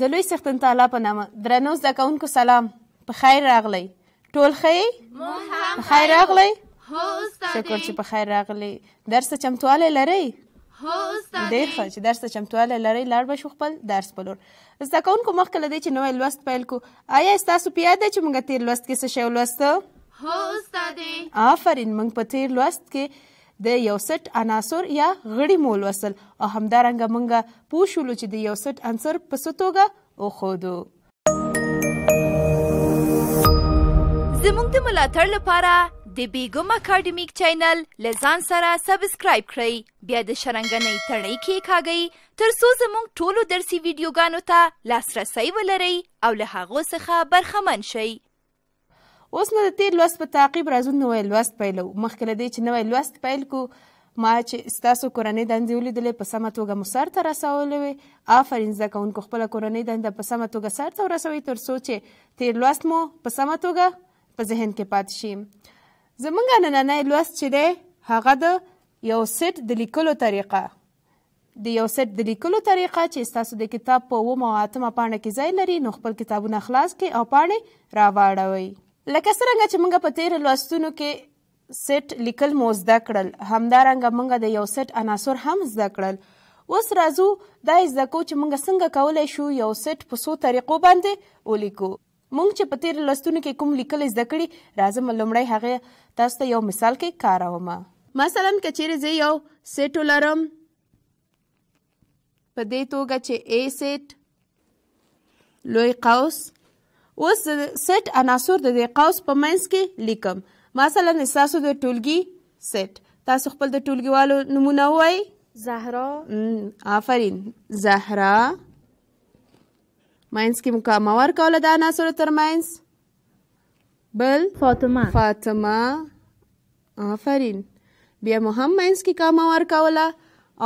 د لوی څښتن تعالی په نامه درنو زده کوونکو سلام په خیر راغلی ټول ښه په خیر راغلی شکر چې په خیر راغلی درس ته چمتوالی لرئ ډېر ښه چې درس ته چمتوالی لرئ لاړ به شو خپل درس په لور زده کوونکو مخکې له دې چې نوی لوست پیل کړو آیا ستاسو په یاد ده چې موږ تېر لوست کې څه شی ولوسته هو استادې آفرین موږ په تېر لوست کې د یو سټ عناصر یا غړي مولوسل او همدارنګه مونږه پوه شولو چې د یو سټ عنصر په څه توګه وښودو زموږ د ملاتړ لپاره د بیګم اکاډمیک چینل لزان سره سبسکرایب کړئ بیا د شرنګنۍ تړۍ کې کاږئ تر څو زموږ ټولو درسي ویډیوګانو ته لاسرسی ولرئ او له هغو څخه برخمن شئ اوس نو د تیر لوست په تعقیب راځو نوی لوست پیلو مخکې له دې چې نوی لوست پیل کو ما چې ستاسو کورنۍ دندې ولیدلې په سمه توګه مو سرته رسولې وې آفرین زده کوونکو خپله کورنۍ دنده په سمه توګه سرته ورسوئ تر څو چې تیر لوست مو په سمه توګه په ذهن کې پاتې شي زمونږ نننی لوست چې دی هغه د یو سیټ د لیکلو طریقه د یو سیټ د لیکلو طریقه چې ستاسو د کتاب په اوومه او اتمه پاڼه کې ځای لري نو خپل کتابونه خلاص کړئ او پاڼې راواړوئ لکه څرنګه چې موږ په تیر لوستونو کې سیټ لیکل مو زده کړل همدارنګه موږ د یو سیټ عناصر هم زده کړل اوس راځو دا زده کو چې موږ څنګه کولی شو یو سیټ په څو طریقو باندې ولیکو موږ چې په تیر لوستونو کې کوم لیکل زده کړي راځم لومړی هغه تاسو ته یو مثال کې کاروم مثلا که چیرې زه یو سیټ ولرم په دې توګه چې A سیټ لوی قوس اوس سیټ عناصر د دې قوس په منځ کې لیکم مثلا تاسو د ټولګي سیټ تاسو خپل د ټولګیوالو نمونه وای زهرا آفرین زهرا ماینس کې مقام ورکوله د عناصرو تر ماینس بل فاطمه فاطمه آفرین بیا مو هم ماینس کې کامه ورکوله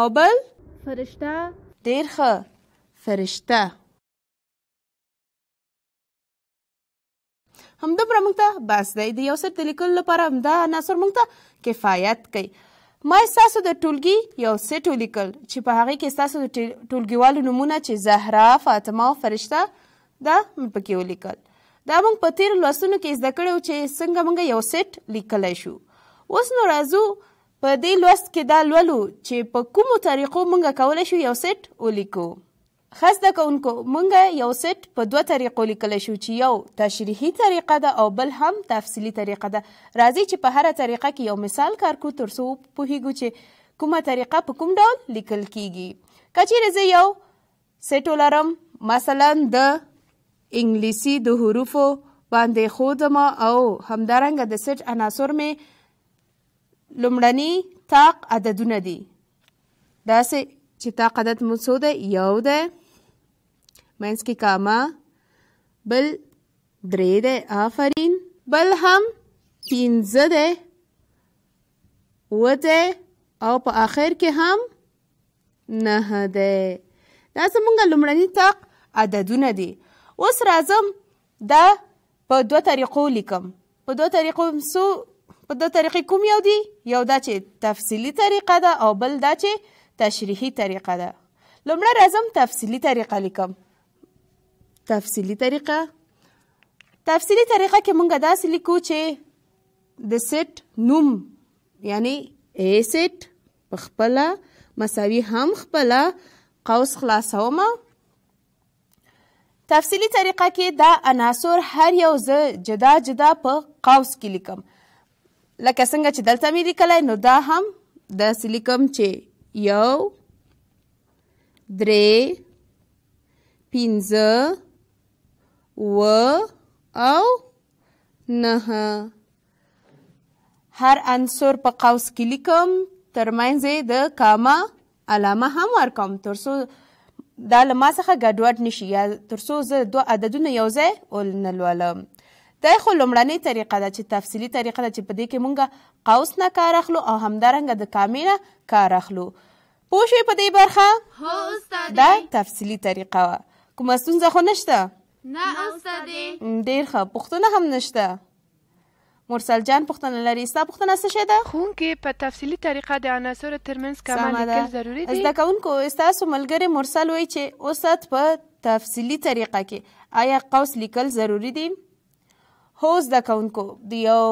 او بل فرشته ډېر ښه فرشته همدومره موږ ته بس دی د یو سر د لیکلو لپاره همدا عناصر موږ ته کفایت کوي ما ستاسو د ټولګي یو سیټ ولیکل چې په هغې کې ستاسو د ټولګیوالو نومونه چې زهرا فاطمه او فرشته دا مې پکې ولیکل دا موږ په تیر لوستونو کې زده کړی چې څنګه موږ یو سیټ لیکلی شو اوس نو راځو په دې لوست کې دا لولو چې په کومو طریقو موږ کولی شو یو سیټ ولیکو خاص د کوونکو مونږه یو سیټ په دوه طریقو لیکل شو چې یو تشریحي طریقه ده او بل هم تفصیلی طریقه ده راځي چې په هر طریقه کې یو مثال کار کو ترسو پوهیږو چې کومه طریقه په کوم ډول لیکل کیږي کچېرې زه یو سیټ ولرم مثلا د انګلیسي د حروفو باندې خودم او همدارنګه د سټ عناصر می لمړني طاق عددونه دي داسې چې طاق عدد مو څو ده یو ده منځ کې کاما بل درې دی آفرین بل هم پنځه دی اووه دی او په آخر کې هم نه دی دا زمونږ لومړني طاق عددونه دي اوس راځم دا په دوه طریقو لیکم په دوه طریقو سو په دوه طریقې کوم یو دي یو دا چې تفصیلي طریقه ده او بل دا چې تشریحي طریقه ده لومړی راځم تفصیلي طریقه لیکم تفصیلی طریقه تفصیلی طریقه کې مونږ داسې لیکو چې د سیټ نوم یعنی ای سیټ په خپله مساوي هم خپله قوس خلاصومه تفصیلی طریقه کې دا عناصر هر یو زه جدا جدا په قوس کې لیکم لکه څنګه چې دلته مې لیکلی نو دا هم داسې لیکم چې یو درې پنځه و او نه هر عنصر په قوس کې لیکم ترمنځ یې د کاما علامه هم ورکوم ترڅو دا له ما څخه ګډوډ نشي یا ترڅو زه دوه عددونه یو ځای ونه لولم دا خو لومړنۍ طریقه ده چې تفصیلي طریقه ده چې په دې کې مونږ قوس نه کار اخلو او همدارنګه د کامې نه کار اخلو پوه شوې په دې برخه دا تفصیلي طریقه وه کومه ستونزه خو نشته نه استادې ډیر ښه پوښتنه هم نشته مرسل جان پوښتنه لري ستا پوښتنه څه شی ده ښوونکي په تفصیلي طریقه د عناصرو ترمنځ کامل لیکل ضروري دي زده کوونکو ستاسو ملګری مرسل وایي چې استاد په تفصیلي طریقه کې آیا قوس لیکل ضروري دي هو زده کوونکو د یو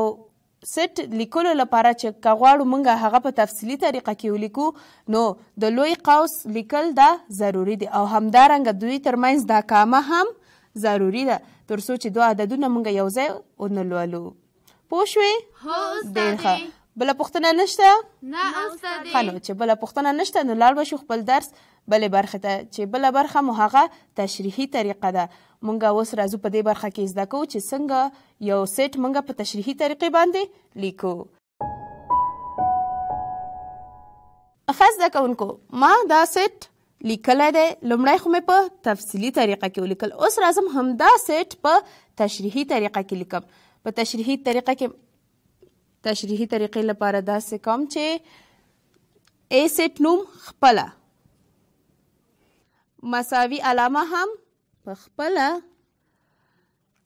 سټ لیکلو لپاره چې کغواړو مونږه هغه په تفصیلی طریقه کې ولیکو نو د لوی قوس لیکل دا ضروری دی او همدارنګه دوی ترمنځ دا کامه هم ضروری ده تر څو چې دوه عددونه مونږ یو ځای ونه لولو پوه شوې هو استادې ښه بل پوښتنه نشته نه استادې خلو چې بل پوښتنه نشته نو لاړ شو خپل درس بلې برخه ته چې بل برخه مو هغه تشریحي طریقه ده مونږ اوس راځو په دې برخه کې زده کوو چې څنګه یو سیټ مونږ په تشریحي طریقې باندې لیکو خاص ځکه انکو ما دا سیټ لیکلی دی لومړی خو مې په تفصیلي طریقه کې ولیکل اوس راځم همدا سیټ په تشریحي طریقه کې لیکم په تشریحي طریقه کې تشریحي طریقې لپاره داسې کوم چې ای سیټ نوم خپله مساوي علامه هم په خپله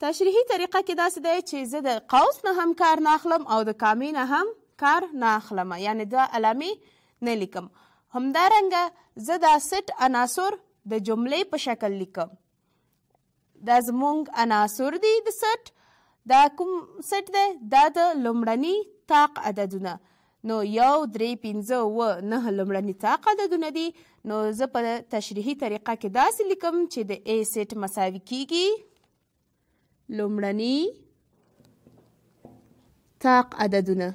تشریحي طریقه کې داسې دی چې زه د قوس نه هم کار نه اخلم او د کامې نه هم کار نه اخلم یعنې دا علامې نه لیکم همدارنګه زه دا سټ عناصر د جملې په شکل لیکم دا زمونږ عناصر دي د سټ دا کوم سټ دی دا د لومړني طاق عددونه نو یو درې پنځه اووه نهه لومړني طاق عددونه دي نو زه په تشریحي طریقه کې داسې لیکم چې د ای سټ مساوي کیږي لومړني طاق عددونه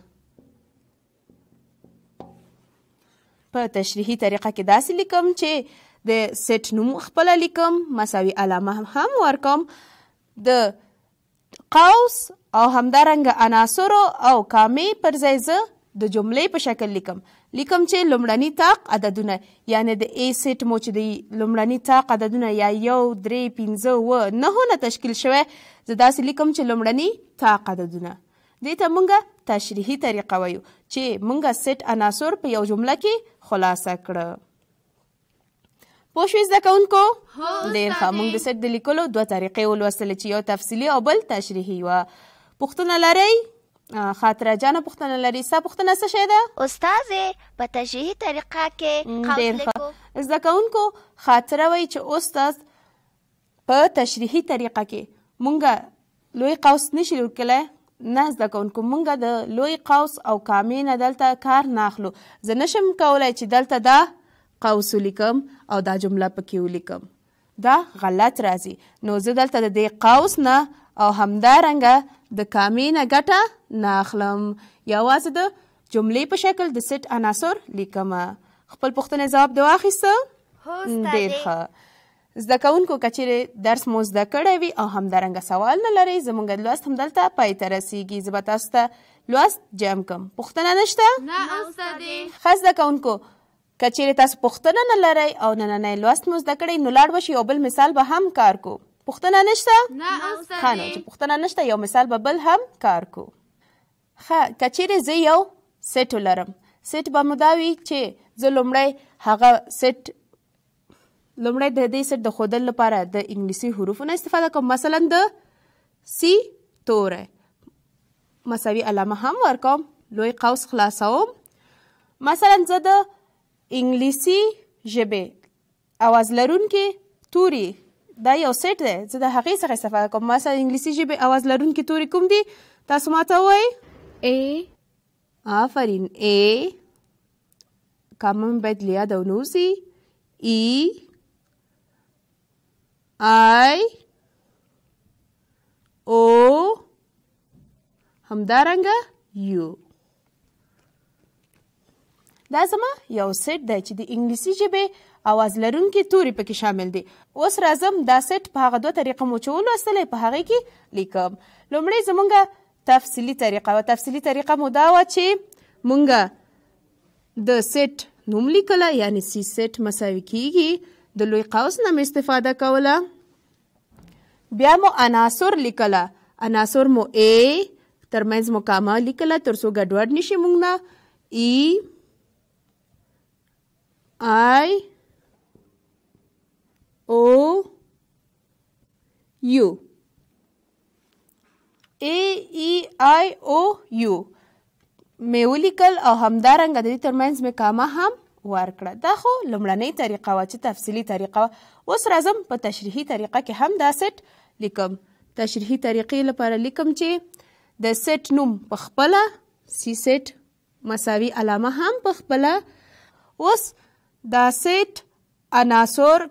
په تشریحي طریقه کې داسې لیکم چې د سیټ نوم خپل لیکم مساوي علامه هم ورکم د قوس او همدارنګ عناصر او کامې پر ځای زه د جملې په شکل لیکم لیکم چې لومړني طاق عددونه یعنی د ای سیټ مو چې د لومړني طاق عددونه یا یو درې پنځه و نهو نه تشکیل شوی زه داسې لیکم چې لومړني طاق عددونه دې ته مونږ تشریحي طریقه وایو چې مونږ سیټ عناصر په یو جمله کې خلاصه کړه پوه شوې زده کوونکو ډېر ښه موږ د سټ د لیکلو دوه طریقې ولوستلې چې یو تفصیلي او بل تشریحي وه پوښتنه لرئ خاطره جان پوښتنه لري ستا پوښتنه څه شی ده استادې په تشریحي طریقه کې ډېر ښه زده کوونکو خاطره وایي چې استاد په تشریحي طریقه کې مونږ لوی قوس نشي لیکلی نه زده کوونکو مونږ د لوی قوس او کامې نه دلته کار نه اخلو زه نشم کولی چې دلته دا قوس ولیکم او دا جمله پکې ولیکم دا غلط راځي نو زه دلته د دې قوس نه او همدارنګه د کامې نه ګټه نه اخلم یوازې د جملې په شکل د سټ عناصر لیکم خپل پوښتنې ځواب د واخیسته ډېر ښه زده کوونکو کچېرې درس مو زده کړی وي او همدارنګه سوال نه لرئ زموږ لوست همدلته پای ته رسیږي زه به تاسو ته لوست جمع کړم پوښتنه نشته ښه زده کوونکو که چېرې تاسو پوښتنه نه لرئ او نننی لوست مو زده کړئ نو لاړ به شي یو بل مثال به هم کار کو پوښتنه نشته ښه نو چې پوښتنه نشته یو مثال به بل هم کار کو ښه که چېرې زه یو سیټ ولرم سیټ به مو دا وي چې زه لومړی هغه سیټ لومړی د دې سټ د خودل لپاره د انګلیسي حروفونو استفاده کوم مثلا د سی توره مساوي علامه هم ورکوم لوی قوس خلاصوم مثلا زه د انګلیسي ژبې اواز لرونکې توري دا یو سیټ دی زه د هغې څخه استفاده کوم مثلا انګلیسي ژبې اواز لرونکي توري کوم دي تاسو ماته ووایئ ا آفرین ا کامن باید له یاده ونوځي ای e. آی او همدارنګه یو دا زما یو سیټ دی چې د انګلیسي ژبې اواز لرونکي توري پکې شامل دي اوس راځم دا سیټ په هغه دوه طریقه مو چې ولوستلی په هغې کې لیکم لومړی زمونږ تفصیلي طریقه وه تفصیلي طریقه مو دا وه چې مونږ د سیټ نوم لیکله یعنې سی سیټ مساوي کیږي د لوی قوس نه استفاده کوله بیا مو عناصر لیکله عناصر مو A ترمنځ مو کاما لیکله ترڅو ګډوډ نشي موږ نه E I O U A E I O U مې ولیکل او همدارنګه د دې ترمنځ مې کاما هم ورکړه دا خو لومړنۍ طریقه وه چې تفصیلي طریقه وه اوس راځم په تشریحي طریقه کې هم دا سیټ لیکم تشریحي طریقې لپاره لیکم چې د سیټ نوم په خپله سی سیټ مساوي علامه هم په خپله اوس دا سیټ عناصر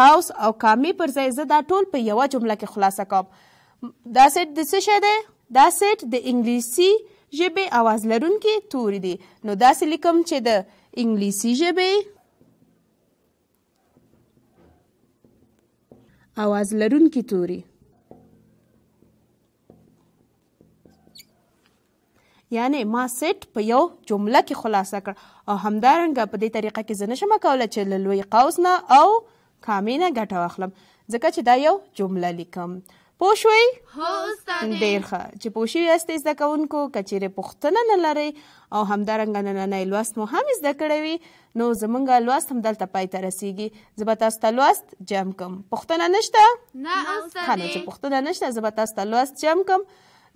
قوس او کامی پر ځای زه دا ټول په یوه جمله کې خلاصه کوم دا سیټ د څه شی دی دا سیټ د انګلیسي ژبې اواز لرونکي توري دي نو داسې لیکم چې د انګلیسي ژبې اواز لرونکي توري یعنی ما سیټ په یو جمله کې خلاصه کړ او همدارنګه په دې طریقه کې زه نشم کولی چې له لوی قوس نه او کامې نه ګټه واخلم ځکه چې دا یو جمله لیکم پوه شوي ډیر ښه چې پوه شوي یاستې زده کوونکو که چیرې پوښتنه نه لرئ او همدارنګه نننی لوست مو هم زده کړی وي نو زمونږ لوست هم دلته پای ته رسیږي زه به تاسو ته لوست جمع کم پوښتنه نشته ښه نو چې پوښتنه نشته زه به تاسو ته لوست جمع کم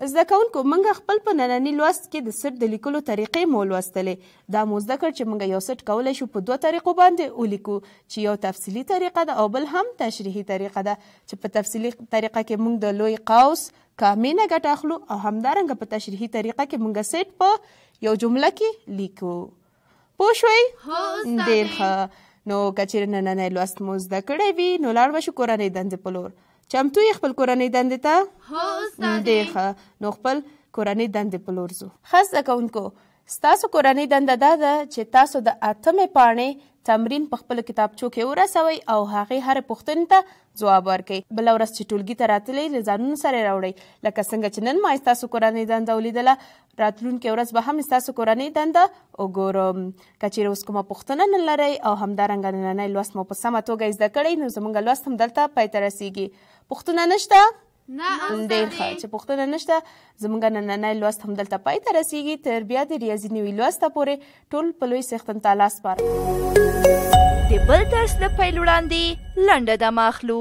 زده کوونکو موږ خپل په نننی لوست کې د سټ د لیکلو طریقې مو لوستلې دا مو زده کړ چې موږ یو سټ کولی شو په دوه طریقو باندې ولیکو چې یو تفصیلي طریقه ده او بل هم تشریحي طریقه ده چې په تفصیلي طریقه کې موږ د لوی قوس کامینه ګټه اخلو او همدارنګه په تشریحي طریقه کې موږ سټ په یو جمله کې لیکو پوه شوئ ډېر ښه نو که چېرې نننی لوست مو زده کړی وي نو لاړ به شو کورنۍ دندې په لور چمتو یې خپل کورنۍ دندې ته هو استاد ډېر ښه نو خپل کورنۍ دندې په لور ځو ښه زده کوونکو ستاسو کورنۍ دنده دا ده چې تاسو د اتمې پاڼې تمرین په خپل کتابچو کې ورسوي او هغه هر پوښتنې ته ځواب ورکړي بل ورځ چې ټولګي ته راتلې له ځانونو سره راوړئ لکه څنګه چې نن ما ستاسو کورنۍ دنده ولیدله راتلونکې ورځ به هم ستاسو کورنۍ دنده وګورم که چېرې اوس کومه پوښتنه نه لرئ او همدارنګه نننی لوست مو په سمه توګه زده کړئ نو زموږ لوست هم دلته پای ته رسیږي پوښتنه نشته نه ډېر ښه چې پوښتنه نشته زموږ نننی لوست همدلته پای ته رسیږي تر بیا د ریاضي نوي لوسته پورې ټول په لوی څښتن تعالی سپارم د بل درس د پیل وړاندې لنډه دمه اخلو